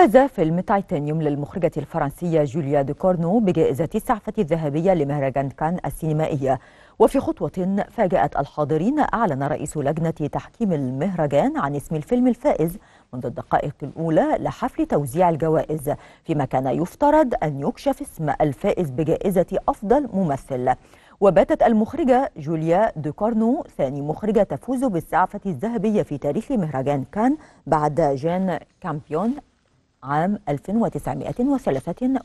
فاز فيلم تايتانيوم للمخرجة الفرنسية جوليا كورنو بجائزة السعفة الذهبية لمهرجان كان السينمائية وفي خطوة فاجأت الحاضرين أعلن رئيس لجنة تحكيم المهرجان عن اسم الفيلم الفائز منذ الدقائق الأولى لحفل توزيع الجوائز فيما كان يفترض أن يكشف اسم الفائز بجائزة أفضل ممثل وباتت المخرجة جوليا كورنو ثاني مخرجة تفوز بالسعفة الذهبية في تاريخ مهرجان كان بعد جان كامبيون عام 1993